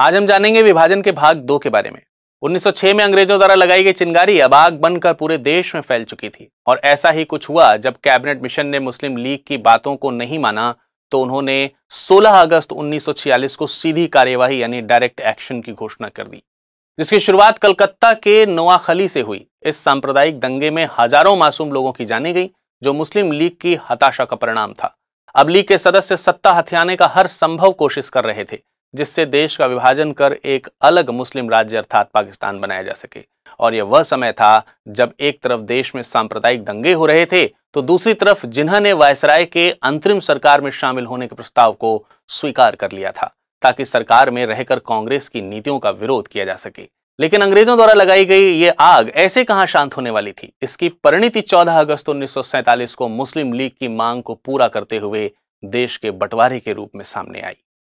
आज हम जानेंगे विभाजन के भाग दो के बारे में 1906 में अंग्रेजों द्वारा लगाई गई चिंगारी अब आग बनकर पूरे देश में फैल चुकी थी और ऐसा ही कुछ हुआ जब कैबिनेट मिशन ने मुस्लिम लीग की बातों को नहीं माना तो उन्होंने 16 अगस्त 1946 को सीधी कार्यवाही यानी डायरेक्ट एक्शन की घोषणा कर दी जिसकी शुरुआत कलकत्ता के नोआखली से हुई इस सांप्रदायिक दंगे में हजारों मासूम लोगों की जाने गई जो मुस्लिम लीग की हताशा का परिणाम था अब लीग के सदस्य सत्ता हथियाने का हर संभव कोशिश कर रहे थे जिससे देश का विभाजन कर एक अलग मुस्लिम राज्य अर्थात पाकिस्तान बनाया जा सके और यह वह समय था जब एक तरफ देश में सांप्रदायिक दंगे हो रहे थे तो दूसरी तरफ जिन्होंने वायसराय के अंतरिम सरकार में शामिल होने के प्रस्ताव को स्वीकार कर लिया था ताकि सरकार में रहकर कांग्रेस की नीतियों का विरोध किया जा सके लेकिन अंग्रेजों द्वारा लगाई गई ये आग ऐसे कहां शांत होने वाली थी इसकी परिणति 14 अगस्त उन्नीस को मुस्लिम लीग की मांग को पूरा करते हुए देश के बंटवारे के रूप में सामने आई